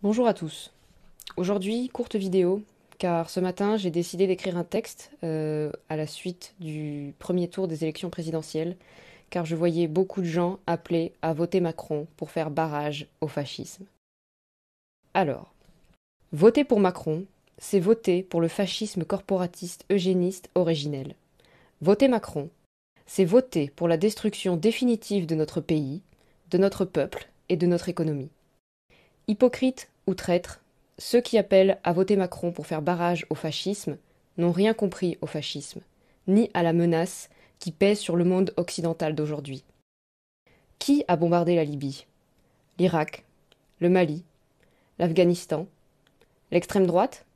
Bonjour à tous. Aujourd'hui, courte vidéo, car ce matin j'ai décidé d'écrire un texte euh, à la suite du premier tour des élections présidentielles, car je voyais beaucoup de gens appelés à voter Macron pour faire barrage au fascisme. Alors, voter pour Macron, c'est voter pour le fascisme corporatiste eugéniste originel. Voter Macron, c'est voter pour la destruction définitive de notre pays, de notre peuple et de notre économie. Hypocrites ou traîtres, ceux qui appellent à voter Macron pour faire barrage au fascisme n'ont rien compris au fascisme, ni à la menace qui pèse sur le monde occidental d'aujourd'hui. Qui a bombardé la Libye L'Irak, le Mali, l'Afghanistan, l'extrême droite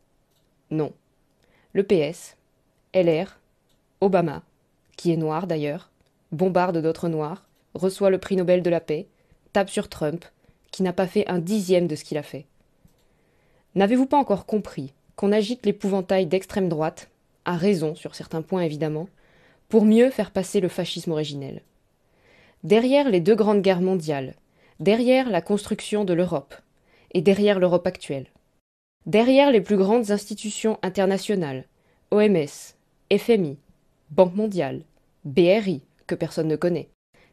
Non. Le PS, LR, Obama, qui est noir d'ailleurs, bombarde d'autres noirs, reçoit le prix Nobel de la paix, tape sur Trump, qui n'a pas fait un dixième de ce qu'il a fait. N'avez-vous pas encore compris qu'on agite l'épouvantail d'extrême droite, à raison sur certains points évidemment, pour mieux faire passer le fascisme originel Derrière les deux grandes guerres mondiales, derrière la construction de l'Europe, et derrière l'Europe actuelle, derrière les plus grandes institutions internationales, OMS, FMI, Banque mondiale, BRI, que personne ne connaît,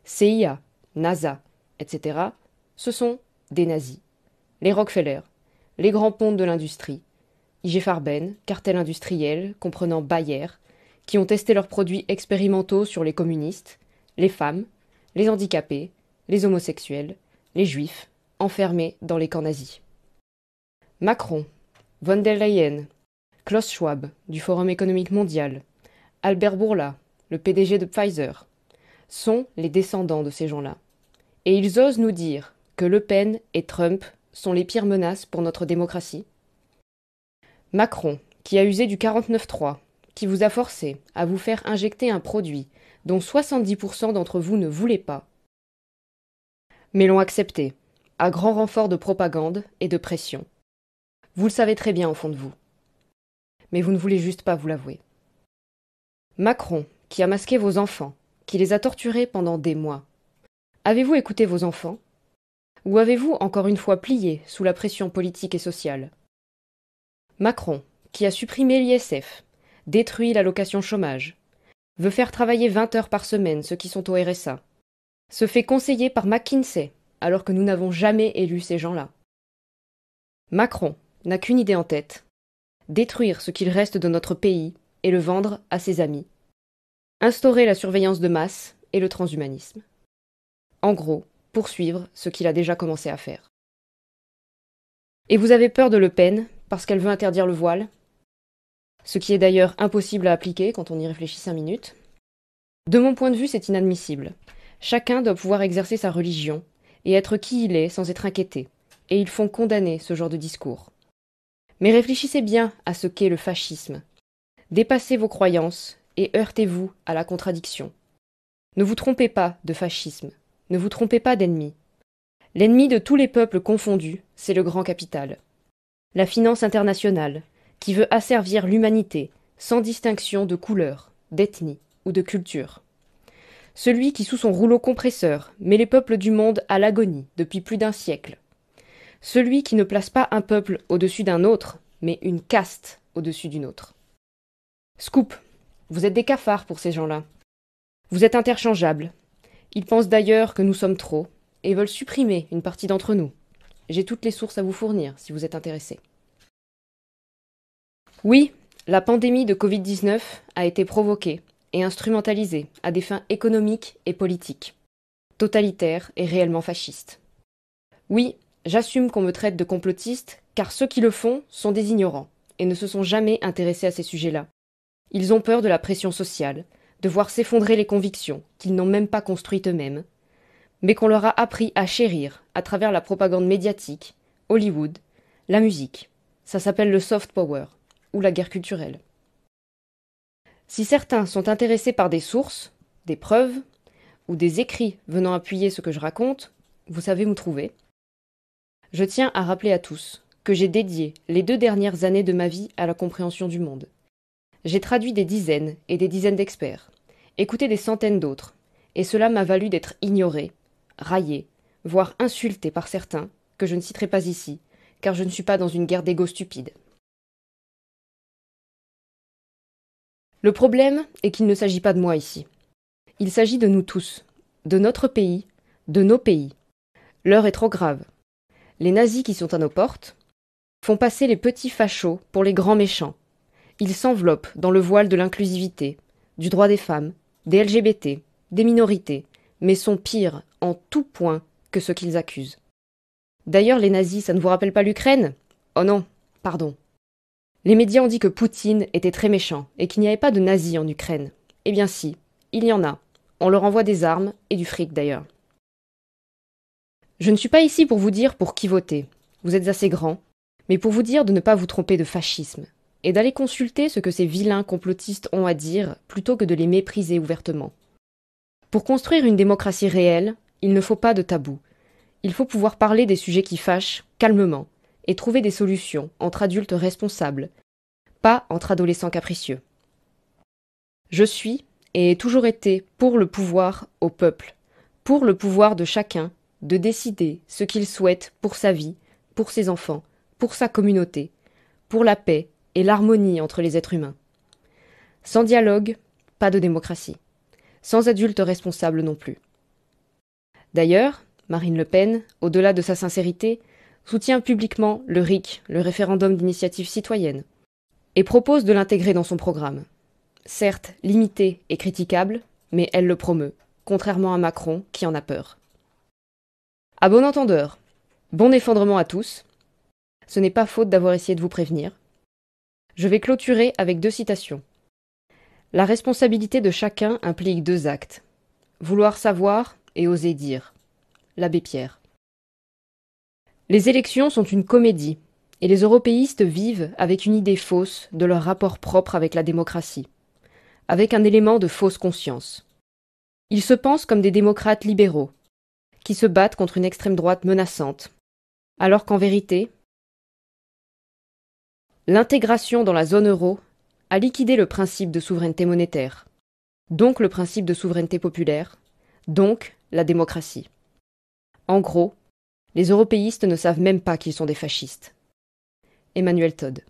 CIA, NASA, etc., ce sont des nazis, les Rockefeller, les grands pontes de l'industrie, IG Farben, cartel industriel comprenant Bayer, qui ont testé leurs produits expérimentaux sur les communistes, les femmes, les handicapés, les homosexuels, les juifs, enfermés dans les camps nazis. Macron, von der Leyen, Klaus Schwab du Forum économique mondial, Albert Bourla, le PDG de Pfizer, sont les descendants de ces gens-là. Et ils osent nous dire que Le Pen et Trump sont les pires menaces pour notre démocratie Macron, qui a usé du 49.3, qui vous a forcé à vous faire injecter un produit dont 70% d'entre vous ne voulaient pas, mais l'ont accepté, à grand renfort de propagande et de pression. Vous le savez très bien au fond de vous. Mais vous ne voulez juste pas vous l'avouer. Macron, qui a masqué vos enfants, qui les a torturés pendant des mois. Avez-vous écouté vos enfants ou avez-vous encore une fois plié sous la pression politique et sociale Macron, qui a supprimé l'ISF, détruit l'allocation chômage, veut faire travailler 20 heures par semaine ceux qui sont au RSA, se fait conseiller par McKinsey, alors que nous n'avons jamais élu ces gens-là. Macron n'a qu'une idée en tête détruire ce qu'il reste de notre pays et le vendre à ses amis. Instaurer la surveillance de masse et le transhumanisme. En gros, poursuivre ce qu'il a déjà commencé à faire. Et vous avez peur de Le Pen, parce qu'elle veut interdire le voile, ce qui est d'ailleurs impossible à appliquer quand on y réfléchit cinq minutes. De mon point de vue, c'est inadmissible. Chacun doit pouvoir exercer sa religion et être qui il est sans être inquiété, et ils font condamner ce genre de discours. Mais réfléchissez bien à ce qu'est le fascisme. Dépassez vos croyances et heurtez-vous à la contradiction. Ne vous trompez pas de fascisme. Ne vous trompez pas d'ennemi. L'ennemi de tous les peuples confondus, c'est le grand capital. La finance internationale, qui veut asservir l'humanité, sans distinction de couleur, d'ethnie ou de culture. Celui qui, sous son rouleau compresseur, met les peuples du monde à l'agonie depuis plus d'un siècle. Celui qui ne place pas un peuple au-dessus d'un autre, mais une caste au-dessus d'une autre. Scoop, vous êtes des cafards pour ces gens-là. Vous êtes interchangeables, ils pensent d'ailleurs que nous sommes trop, et veulent supprimer une partie d'entre nous. J'ai toutes les sources à vous fournir, si vous êtes intéressé. Oui, la pandémie de Covid-19 a été provoquée et instrumentalisée à des fins économiques et politiques, totalitaires et réellement fascistes. Oui, j'assume qu'on me traite de complotiste, car ceux qui le font sont des ignorants et ne se sont jamais intéressés à ces sujets-là. Ils ont peur de la pression sociale, de voir s'effondrer les convictions qu'ils n'ont même pas construites eux-mêmes, mais qu'on leur a appris à chérir à travers la propagande médiatique, Hollywood, la musique. Ça s'appelle le soft power, ou la guerre culturelle. Si certains sont intéressés par des sources, des preuves, ou des écrits venant appuyer ce que je raconte, vous savez où trouver. Je tiens à rappeler à tous que j'ai dédié les deux dernières années de ma vie à la compréhension du monde. J'ai traduit des dizaines et des dizaines d'experts, écouté des centaines d'autres, et cela m'a valu d'être ignoré, raillé, voire insulté par certains, que je ne citerai pas ici, car je ne suis pas dans une guerre d'égo stupide. Le problème est qu'il ne s'agit pas de moi ici. Il s'agit de nous tous, de notre pays, de nos pays. L'heure est trop grave. Les nazis qui sont à nos portes font passer les petits fachos pour les grands méchants, ils s'enveloppent dans le voile de l'inclusivité, du droit des femmes, des LGBT, des minorités, mais sont pires en tout point que ceux qu'ils accusent. D'ailleurs, les nazis, ça ne vous rappelle pas l'Ukraine Oh non, pardon. Les médias ont dit que Poutine était très méchant et qu'il n'y avait pas de nazis en Ukraine. Eh bien si, il y en a. On leur envoie des armes et du fric d'ailleurs. Je ne suis pas ici pour vous dire pour qui voter. Vous êtes assez grand, mais pour vous dire de ne pas vous tromper de fascisme et d'aller consulter ce que ces vilains complotistes ont à dire plutôt que de les mépriser ouvertement. Pour construire une démocratie réelle, il ne faut pas de tabous. Il faut pouvoir parler des sujets qui fâchent calmement et trouver des solutions entre adultes responsables, pas entre adolescents capricieux. Je suis et ai toujours été pour le pouvoir au peuple, pour le pouvoir de chacun de décider ce qu'il souhaite pour sa vie, pour ses enfants, pour sa communauté, pour la paix et l'harmonie entre les êtres humains. Sans dialogue, pas de démocratie. Sans adultes responsables non plus. D'ailleurs, Marine Le Pen, au-delà de sa sincérité, soutient publiquement le RIC, le référendum d'initiative citoyenne, et propose de l'intégrer dans son programme. Certes limité et critiquable, mais elle le promeut, contrairement à Macron qui en a peur. À bon entendeur, bon effondrement à tous. Ce n'est pas faute d'avoir essayé de vous prévenir. Je vais clôturer avec deux citations. La responsabilité de chacun implique deux actes. Vouloir savoir et oser dire. L'abbé Pierre. Les élections sont une comédie, et les européistes vivent avec une idée fausse de leur rapport propre avec la démocratie, avec un élément de fausse conscience. Ils se pensent comme des démocrates libéraux, qui se battent contre une extrême droite menaçante, alors qu'en vérité, L'intégration dans la zone euro a liquidé le principe de souveraineté monétaire, donc le principe de souveraineté populaire, donc la démocratie. En gros, les européistes ne savent même pas qu'ils sont des fascistes. Emmanuel Todd.